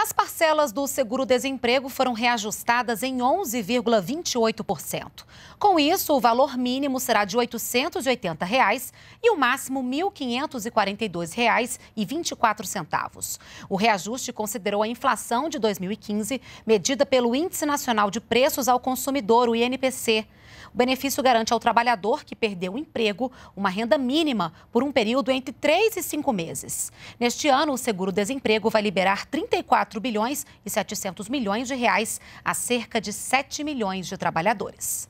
As parcelas do seguro-desemprego foram reajustadas em 11,28%. Com isso, o valor mínimo será de R$ 880 reais e o máximo R$ 1.542,24. O reajuste considerou a inflação de 2015, medida pelo Índice Nacional de Preços ao Consumidor, o INPC. O benefício garante ao trabalhador que perdeu o emprego uma renda mínima por um período entre 3 e 5 meses. Neste ano, o seguro-desemprego vai liberar 34 4 bilhões e 700 milhões de reais a cerca de 7 milhões de trabalhadores.